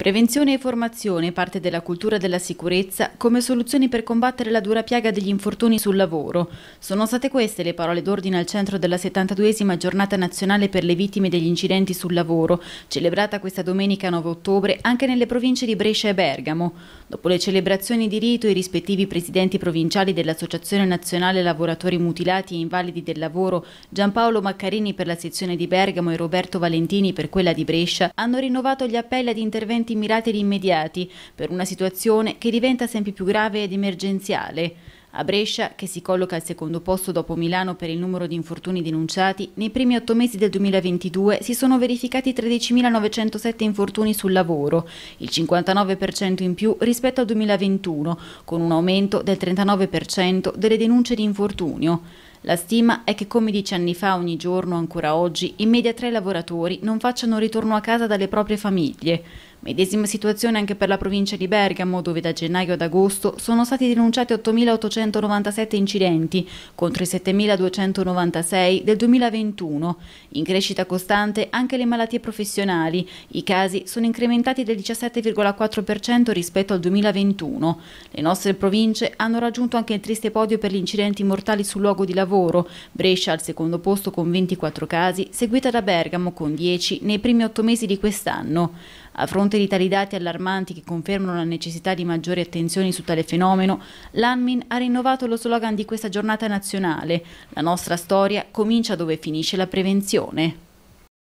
Prevenzione e formazione, parte della cultura della sicurezza, come soluzioni per combattere la dura piaga degli infortuni sul lavoro. Sono state queste le parole d'ordine al centro della 72esima giornata nazionale per le vittime degli incidenti sul lavoro, celebrata questa domenica 9 ottobre anche nelle province di Brescia e Bergamo. Dopo le celebrazioni di rito, i rispettivi presidenti provinciali dell'Associazione Nazionale Lavoratori Mutilati e Invalidi del Lavoro, Giampaolo Maccarini per la sezione di Bergamo e Roberto Valentini per quella di Brescia, hanno rinnovato gli appelli ad interventi interventi mirati ed immediati per una situazione che diventa sempre più grave ed emergenziale. A Brescia, che si colloca al secondo posto dopo Milano per il numero di infortuni denunciati, nei primi otto mesi del 2022 si sono verificati 13.907 infortuni sul lavoro, il 59% in più rispetto al 2021, con un aumento del 39% delle denunce di infortunio. La stima è che come dieci anni fa ogni giorno, ancora oggi, in media tre lavoratori non facciano ritorno a casa dalle proprie famiglie. Medesima situazione anche per la provincia di Bergamo, dove da gennaio ad agosto sono stati denunciati 8.897 incidenti contro i 7.296 del 2021. In crescita costante anche le malattie professionali. I casi sono incrementati del 17,4% rispetto al 2021. Le nostre province hanno raggiunto anche il triste podio per gli incidenti mortali sul luogo di lavoro. Brescia al secondo posto con 24 casi, seguita da Bergamo con 10 nei primi otto mesi di quest'anno. A fronte di tali dati allarmanti che confermano la necessità di maggiori attenzioni su tale fenomeno, l'ANMIN ha rinnovato lo slogan di questa giornata nazionale. La nostra storia comincia dove finisce la prevenzione.